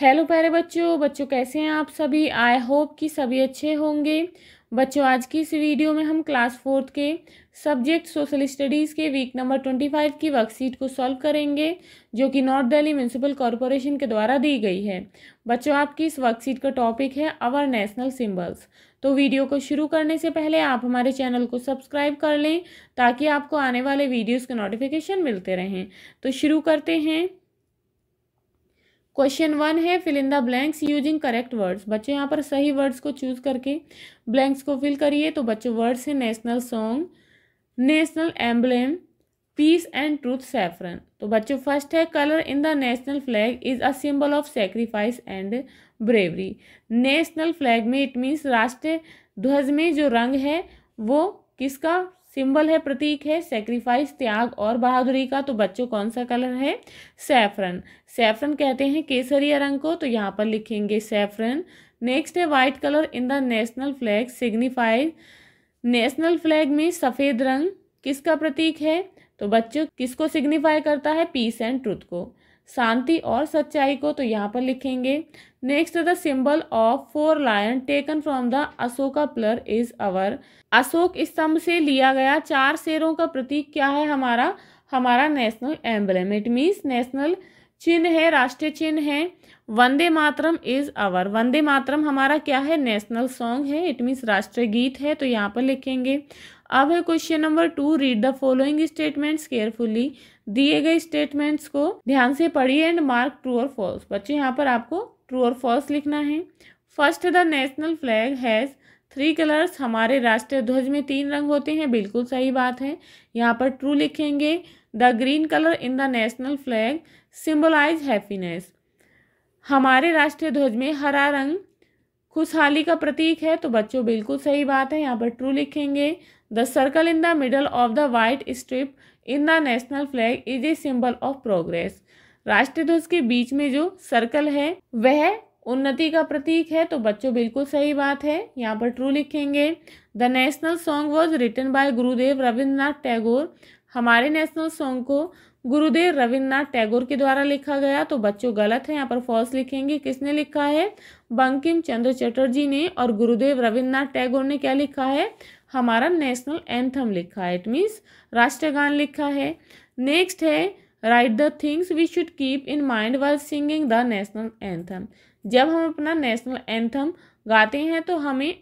hello प्यारे बच्चों बच्चों कैसे हैं आप सभी आई होप कि सभी अच्छे होंगे बच्चों आज की इस वीडियो में हम क्लास फोर्थ के सब्जेक्ट सोशल स्टडीज़ के वीक नंबर ट्वेंटी फाइव की वर्कशीट को सॉल्व करेंगे जो कि नॉर्थ दिल्ली म्यूनसिपल कॉरपोरेशन के द्वारा दी गई है बच्चों आपकी इस वर्कशीट का टॉपिक है अवर नेशनल सिम्बल्स तो वीडियो को शुरू करने से पहले आप हमारे चैनल को सब्सक्राइब कर लें ताकि आपको आने वाले वीडियोज़ के नोटिफिकेशन मिलते रहें तो शुरू करते हैं क्वेश्चन वन है fill in the blanks using correct words बच्चों यहाँ पर सही वर्ड्स को चूज करके ब्लैंक्स को फिल करिए तो बच्चों वर्ड्स हैं national song national emblem peace and truth saffron तो बच्चों फर्स्ट है colour in the national flag is a symbol of sacrifice and bravery national flag में इट मीन्स राष्ट्र ध्वज में जो रंग है वो किसका सिंबल है प्रतीक है सेक्रीफाइस त्याग और बहादुरी का तो बच्चों कौन सा कलर है सैफरन सैफरन कहते हैं केसरिया रंग को तो यहाँ पर लिखेंगे सैफरन नेक्स्ट है white colour in the national flag signified national flag में सफ़ेद रंग किसका प्रतीक है तो बच्चों किसको सिग्निफाई करता है पीस एंड ट्रुथ को शांति और सच्चाई को तो यहाँ पर लिखेंगे next the symbol of four lion taken from the Ashoka pillar is our Ashok स्तंभ से लिया गया चार शेरों का प्रतीक क्या है हमारा हमारा national emblem it means national चिन्ह है राष्ट्रीय चिन्ह है वंदे मातरम इज अवर वंदे मातरम हमारा क्या है नेशनल सॉन्ग है इट मीन्स राष्ट्रीय गीत है तो यहाँ पर लिखेंगे अब है question number two read the following statements carefully दिए गए स्टेटमेंट्स को ध्यान से पढ़िए एंड मार्क ट्रू और फॉल्स बच्चे यहाँ पर आपको ट्रू और फॉल्स लिखना है first the national flag has three colours हमारे राष्ट्रीय ध्वज में तीन रंग होते हैं बिल्कुल सही बात है यहाँ पर ट्रू लिखेंगे the green colour in the national flag symbolise happiness हमारे राष्ट्रीय ध्वज में हरा रंग खुशहाली का प्रतीक है तो बच्चों बिल्कुल सही बात है यहाँ पर ट्रू लिखेंगे the circle in the middle of the white strip in the national flag is a symbol of progress राष्ट्रीय ध्वज के बीच में जो सर्कल है वह उन्नति का प्रतीक है तो बच्चों बिल्कुल सही बात है यहाँ पर ट्रू लिखेंगे the national song was written by Gurudev Rabindranath Tagore हमारे नेशनल सॉन्ग को गुरुदेव रविन्द्रनाथ टैगोर के द्वारा लिखा गया तो बच्चों गलत है यहाँ पर फॉल्स लिखेंगे किसने लिखा है बंकिम चंद्र चटर्जी ने और गुरुदेव रविन्द्रनाथ टैगोर ने क्या लिखा है हमारा नेशनल एंथम लिखा है इट मीन्स राष्ट्रगान लिखा है नेक्स्ट है write the things we should keep in mind while singing the national anthem जब हम अपना नेशनल एंथम गाते हैं तो हमें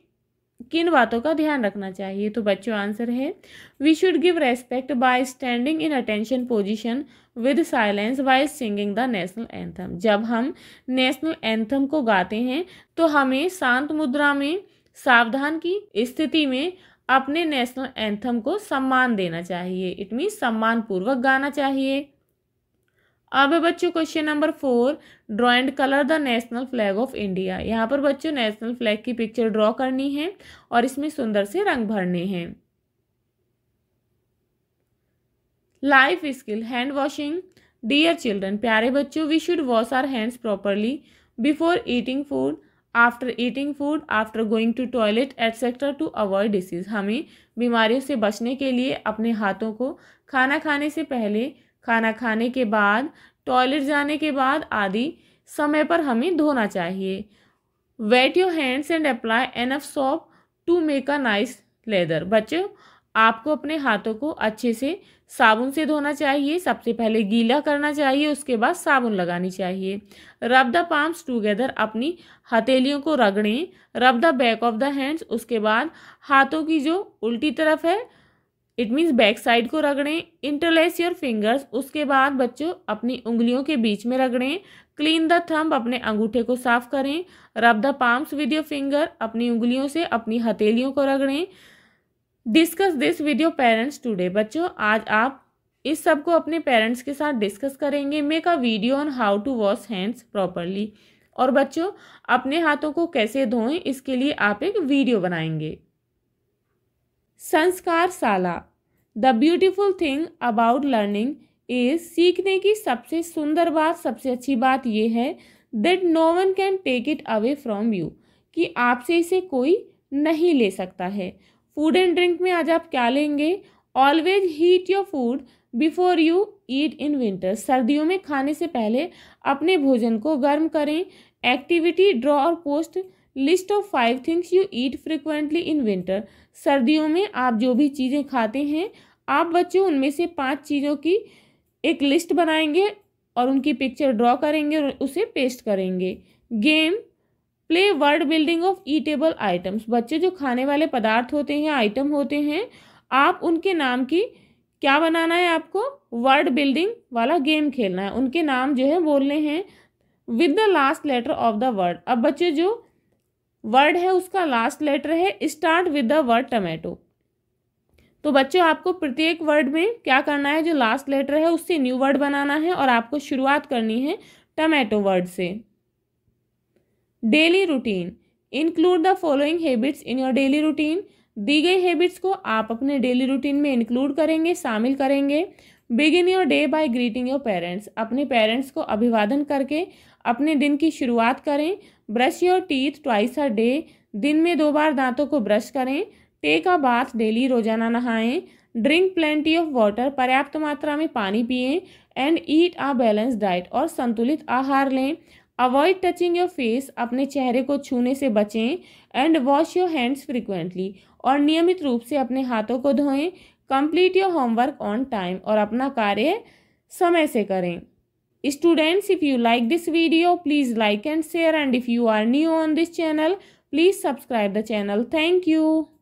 किन बातों का ध्यान रखना चाहिए तो बच्चों आंसर है we should give respect by standing in attention position with silence by singing the national anthem जब हम नेशनल एंथम को गाते हैं तो हमें शांत मुद्रा में सावधान की स्थिति में अपने नेशनल एंथम को सम्मान देना चाहिए इट मीन्स सम्मानपूर्वक गाना चाहिए अब बच्चों question number four draw and colour the national flag of India यहाँ पर बच्चों नेशनल फ्लैग की पिक्चर ड्रॉ करनी है और इसमें सुंदर से रंग भरने हैं life skill hand washing dear children प्यारे बच्चों we should wash our hands properly before eating food after eating food after going to toilet etcetera to avoid disease हमें बीमारियों से बचने के लिए अपने हाथों को खाना खाने से पहले खाना खाने के बाद टॉयलेट जाने के बाद आदि समय पर हमें धोना चाहिए wet your hands and apply enough soap to make a nice lather बच्चों आपको अपने हाथों को अच्छे से साबुन से धोना चाहिए सबसे पहले गीला करना चाहिए उसके बाद साबुन लगानी चाहिए रब द पाम्स टूगेदर अपनी हथेलियों को रगड़ें rub the back of the hands उसके बाद हाथों की जो उल्टी तरफ है इट मीन्स बैक साइड को रगड़ें इंटरलेस योर फिंगर्स उसके बाद बच्चों अपनी उंगलियों के बीच में रगड़ें क्लीन द थंब अपने अंगूठे को साफ करें rub the palms with your finger अपनी उंगलियों से अपनी हथेलियों को रगड़ें discuss this with your parents today बच्चों आज आप इस सब को अपने पेरेंट्स के साथ डिस्कस करेंगे make a video on how to wash hands properly और बच्चों अपने हाथों को कैसे धोएं इसके लिए आप एक वीडियो बनाएंगे संस्कार साला the beautiful thing about learning is सीखने की सबसे सुंदर बात सबसे अच्छी बात यह है that no one can take it away from you कि आपसे इसे कोई नहीं ले सकता है फूड एंड ड्रिंक में आज आप क्या लेंगे always heat your food before you eat in winter सर्दियों में खाने से पहले अपने भोजन को गर्म करें एक्टिविटी ड्रॉ और post list of five things you eat frequently in winter सर्दियों में आप जो भी चीज़ें खाते हैं आप बच्चों उनमें से पांच चीज़ों की एक लिस्ट बनाएंगे और उनकी पिक्चर ड्रॉ करेंगे और उसे पेस्ट करेंगे game play word building of eatable items बच्चे जो खाने वाले पदार्थ होते हैं आइटम होते हैं आप उनके नाम की क्या बनाना है आपको वर्ड बिल्डिंग वाला गेम खेलना है उनके नाम जो है बोलने हैं with the last letter of the word अब बच्चे जो वर्ड है उसका लास्ट लेटर है start with the word tomato तो बच्चों आपको प्रत्येक वर्ड में क्या करना है जो लास्ट लेटर है उससे न्यू वर्ड बनाना है और आपको शुरुआत करनी है टमेटो वर्ड से daily routine include the following habits in your daily routine दी गई हैबिट्स को आप अपने डेली रूटीन में इंक्लूड करेंगे शामिल करेंगे begin your day by greeting your parents अपने पेरेंट्स को अभिवादन करके अपने दिन की शुरुआत करें brush your teeth twice a day दिन में दो बार दांतों को ब्रश करें टेक अ बाथ डेली रोजाना नहाएं ड्रिंक प्लेंटी ऑफ वाटर पर्याप्त मात्रा में पानी पिए and eat a balance diet और संतुलित आहार लें अवॉइड टचिंग योर फेस अपने चेहरे को छूने से बचें and wash your hands frequently और नियमित रूप से अपने हाथों को धोएं complete your homework on time और अपना कार्य समय से करें students if you like this video please like and share and if you are new on this channel please subscribe the channel thank you